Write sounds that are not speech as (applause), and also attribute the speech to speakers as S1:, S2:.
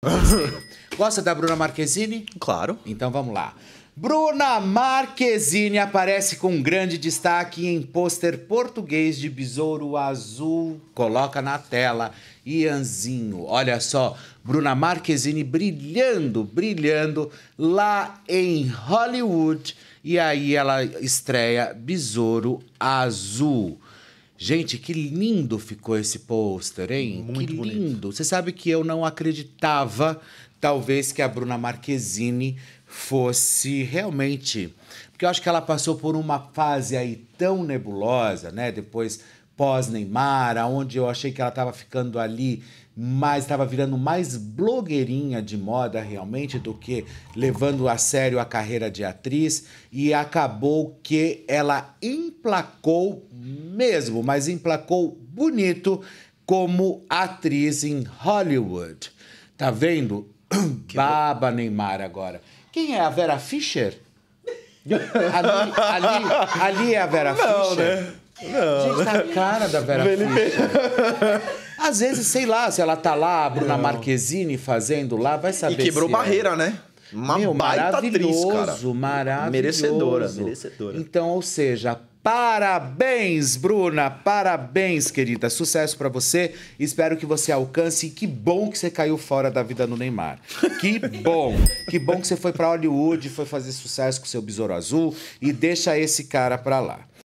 S1: (laughs) Gosta da Bruna Marquezine? Claro. Então vamos lá. Bruna Marquezine aparece com grande destaque em pôster português de Besouro Azul. Coloca na tela, Ianzinho. Olha só, Bruna Marquezine brilhando, brilhando lá em Hollywood. E aí ela estreia Besouro Azul. Gente, que lindo ficou esse pôster, hein? Muito que bonito. lindo. Você sabe que eu não acreditava, talvez, que a Bruna Marquezine fosse realmente. Porque eu acho que ela passou por uma fase aí tão nebulosa, né? Depois pós-Neymar, onde eu achei que ela estava ficando ali, mas estava virando mais blogueirinha de moda realmente do que levando a sério a carreira de atriz. E acabou que ela emplacou mesmo, mas emplacou bonito como atriz em Hollywood. Tá vendo? (coughs) Que Baba Neymar agora. Quem é a Vera Fischer? (laughs) ali, ali, ali é a Vera Não, Fischer. Né? Não. Gente, tá cara da Vera Felipe... Às vezes, sei lá, se ela tá lá, a Bruna não. Marquezine fazendo lá, vai saber. E quebrou é. barreira, é. né? Uma Meu, baita maravilhoso, atriz, cara. Maravilhoso. Merecedora, merecedora. Então, ou seja, Parabéns, Bruna! Parabéns, querida! Sucesso para você. Espero que você alcance. E que bom que você caiu fora da vida no Neymar. Que bom! que bom que você foi para Hollywood, foi fazer sucesso com seu Besouro Azul e deixa esse cara para lá.